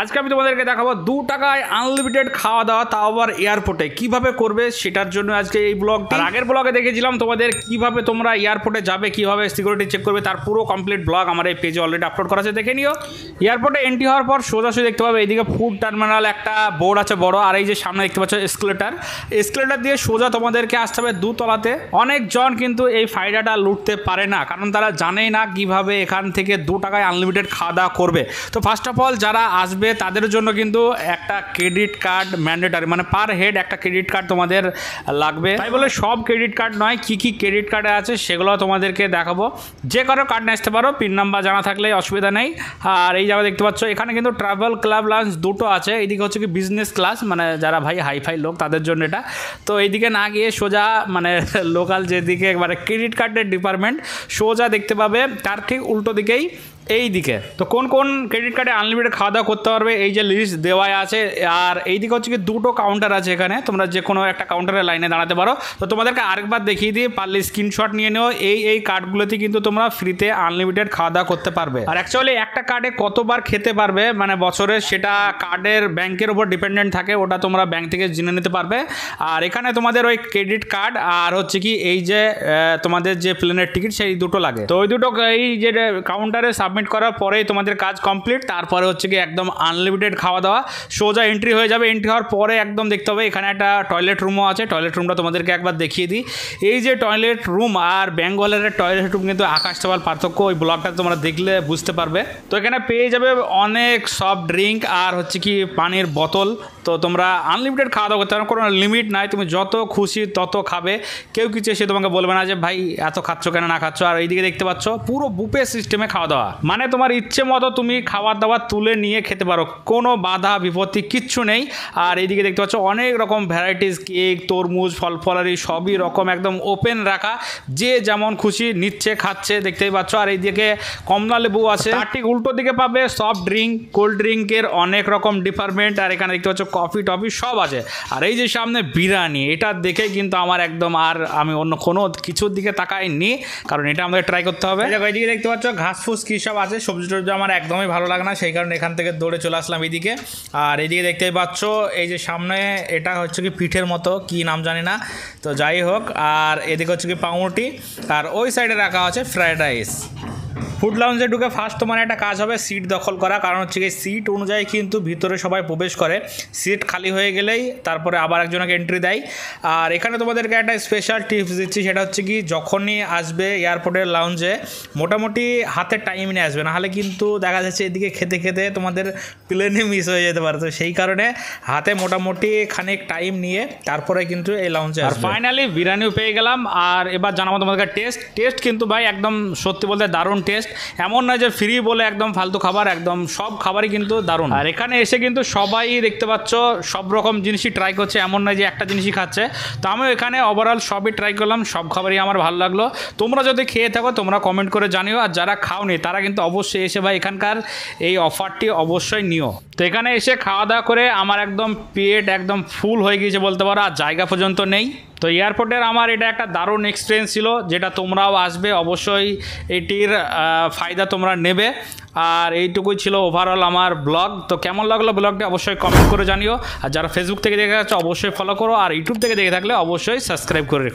আজকে আমি তোমাদেরকে দেখাবো দু টাকায় আনলিমিটেড খাওয়া দাওয়া তাও আবার এয়ারপোর্টে কিভাবে করবে সেটার জন্য আজকে এই ব্লগ আর আগের ব্লগে দেখেছিলাম তোমাদের কিভাবে তোমরা এয়ারপোর্টে যাবে কিভাবে সিকিউরিটি চেক করবে তার পুরো কমপ্লিট ব্লগ আমার এই পেজে অলরেডি আপলোড করা আছে দেখে নিও এয়ারপোর্টে এন্ট্রি হওয়ার পর সোজাসুজি দেখতে পাবে এইদিকে ফুড টার্মিনাল একটা বোর্ড আছে বড় আর এই যে সামনে দেখতে পাচ্ছ এসকেলেটার এসকেলেটার দিয়ে সোজা তোমাদেরকে আসতে হবে দুতলাতে অনেকজন কিন্তু এই ফায়দাটা লুটতে পারে না কারণ তারা জানেই না কিভাবে এখান থেকে দু টাকায় আনলিমিটেড খাওয়া দাওয়া করবে তো ফার্স্ট অফ অল যারা আসবে আসবে তাদের জন্য কিন্তু একটা ক্রেডিট কার্ড ম্যান্ডেটারি মানে পার হেড একটা ক্রেডিট কার্ড তোমাদের লাগবে তাই বলে সব ক্রেডিট কার্ড নয় কি কি ক্রেডিট কার্ডে আছে সেগুলো তোমাদেরকে দেখাবো যে কারো কার্ড নিয়ে আসতে পারো পিন নাম্বার জানা থাকলে অসুবিধা নেই আর এই জায়গা দেখতে পাচ্ছ এখানে কিন্তু ট্রাভেল ক্লাব লাঞ্চ দুটো আছে এদিকে হচ্ছে কি বিজনেস ক্লাস মানে যারা ভাই হাইফাই লোক তাদের জন্য এটা তো এইদিকে না গিয়ে সোজা মানে লোকাল যেদিকে একবারে ক্রেডিট কার্ডের ডিপার্টমেন্ট সোজা দেখতে পাবে তার ঠিক উল্টো দিকেই এই দিকে তো কোন কোন ক্রেডিট কার্ডে আনলিমিটেড খাওয়া দাওয়া করতে পারবে এই যে লিস্ট দেওয়াই আছে আর এই দিকে হচ্ছে কি দুটো কাউন্টার আছে এখানে তোমরা যে কোনো একটা কাউন্টারের লাইনে দাঁড়াতে পারো তো তোমাদেরকে আরেকবার দেখিয়ে দিই পারলে স্ক্রিনশট নিয়ে নেও এই এই কার্ডগুলোতে কিন্তু তোমরা ফ্রিতে আনলিমিটেড খাওয়া দাওয়া করতে পারবে আর অ্যাকচুয়ালি একটা কার্ডে কতবার খেতে পারবে মানে বছরে সেটা কার্ডের ব্যাংকের উপর ডিপেন্ডেন্ট থাকে ওটা তোমরা ব্যাংক থেকে জেনে নিতে পারবে আর এখানে তোমাদের ওই ক্রেডিট কার্ড আর হচ্ছে কি এই যে তোমাদের যে প্লেনের টিকিট সেই দুটো লাগে তো ওই দুটো এই যে কাউন্টারে সাব সাবমিট করার পরেই তোমাদের কাজ কমপ্লিট তারপরে হচ্ছে কি একদম আনলিমিটেড খাওয়া দাওয়া সোজা এন্ট্রি হয়ে যাবে এন্ট্রি হওয়ার পরে একদম দেখতে হবে এখানে একটা টয়লেট রুমও আছে টয়লেট রুমটা তোমাদেরকে একবার দেখিয়ে দিই এই যে টয়লেট রুম আর বেঙ্গলের টয়লেট রুম কিন্তু আকাশ চাওয়ার পার্থক্য ওই ব্লগটা তোমরা দেখলে বুঝতে পারবে তো এখানে পেয়ে যাবে অনেক সফট ড্রিঙ্ক আর হচ্ছে কি পানির বোতল তো তোমরা আনলিমিটেড খাওয়া দাওয়া করতে পারো কোনো লিমিট নাই তুমি যত খুশি তত খাবে কেউ কিছু এসে তোমাকে বলবে না যে ভাই এত খাচ্ছ কেন না খাচ্ছ আর এইদিকে দেখতে পাচ্ছ পুরো বুপে সিস্টেমে খাওয়া দাওয়া মানে তোমার ইচ্ছে মতো তুমি খাবার দাবার তুলে নিয়ে খেতে পারো কোনো বাধা বিপত্তি কিচ্ছু নেই আর এইদিকে দেখতে পাচ্ছ অনেক রকম ভ্যারাইটিস কেক তরমুজ ফল ফলারি সবই রকম একদম ওপেন রাখা যে যেমন খুশি নিচ্ছে খাচ্ছে দেখতেই পাচ্ছ আর এইদিকে কমলা লেবু আছে তার ঠিক উল্টো দিকে পাবে সফট ড্রিঙ্ক কোল্ড ড্রিঙ্কের অনেক রকম ডিপার্টমেন্ট আর এখানে দেখতে পাচ্ছ কফি টফি সব আছে আর এই যে সামনে বিরিয়ানি এটা দেখে কিন্তু আমার একদম আর আমি অন্য কোনো কিছুর দিকে তাকাইনি কারণ এটা আমাদের ট্রাই করতে হবে এইদিকে দেখতে পাচ্ছ ঘাস ফুস কী এইসব আছে সবজি টবজি আমার একদমই ভালো লাগে না সেই কারণে এখান থেকে দৌড়ে চলে আসলাম এদিকে আর এদিকে দেখতেই পাচ্ছ এই যে সামনে এটা হচ্ছে কি পিঠের মতো কি নাম জানি না তো যাই হোক আর এদিকে হচ্ছে কি পাউরুটি আর ওই সাইডে রাখা আছে ফ্রায়েড রাইস ফুড লাউঞ্জে ঢুকে ফার্স্ট তোমার মানে একটা কাজ হবে সিট দখল করা কারণ হচ্ছে কি সিট অনুযায়ী কিন্তু ভিতরে সবাই প্রবেশ করে সিট খালি হয়ে গেলেই তারপরে আবার একজনকে এন্ট্রি দেয় আর এখানে তোমাদেরকে একটা স্পেশাল টিপস দিচ্ছি সেটা হচ্ছে কি যখনই আসবে এয়ারপোর্টের লাউঞ্জে মোটামুটি হাতে টাইম নিয়ে আসবে নাহলে কিন্তু দেখা যাচ্ছে এদিকে খেতে খেতে তোমাদের প্লেনে মিস হয়ে যেতে পারে তো সেই কারণে হাতে মোটামুটি খানিক টাইম নিয়ে তারপরে কিন্তু এই লাউঞ্জে আর ফাইনালি বিরিয়ানিও পেয়ে গেলাম আর এবার জানাবো তোমাদেরকে টেস্ট টেস্ট কিন্তু ভাই একদম সত্যি বলতে দারুণ টেস্ট এমন নয় যে ফ্রি বলে একদম ফালতু খাবার একদম সব খাবারই কিন্তু দারুণ আর এখানে এসে কিন্তু সবাই দেখতে পাচ্ছ সব রকম জিনিসই ট্রাই করছে এমন নয় যে একটা জিনিসই খাচ্ছে তো আমিও এখানে ওভারঅল সবই ট্রাই করলাম সব খাবারই আমার ভালো লাগলো তোমরা যদি খেয়ে থাকো তোমরা কমেন্ট করে জানিও আর যারা খাওনি তারা কিন্তু অবশ্যই এসে ভাই এখানকার এই অফারটি অবশ্যই নিও তো এখানে এসে খাওয়া দাওয়া করে আমার একদম পেট একদম ফুল হয়ে গিয়েছে বলতে পারো আর জায়গা পর্যন্ত নেই তো এয়ারপোর্টের আমার এটা একটা দারুণ এক্সপিরিয়েন্স ছিল যেটা তোমরাও আসবে অবশ্যই এটির ফায়দা তোমরা নেবে আর এইটুকুই ছিল ওভারঅল আমার ব্লগ তো কেমন লাগলো ব্লগটি অবশ্যই কমেন্ট করে জানিও আর যারা ফেসবুক থেকে দেখে যাচ্ছে অবশ্যই ফলো করো আর ইউটিউব থেকে দেখে থাকলে অবশ্যই সাবস্ক্রাইব করে রেখো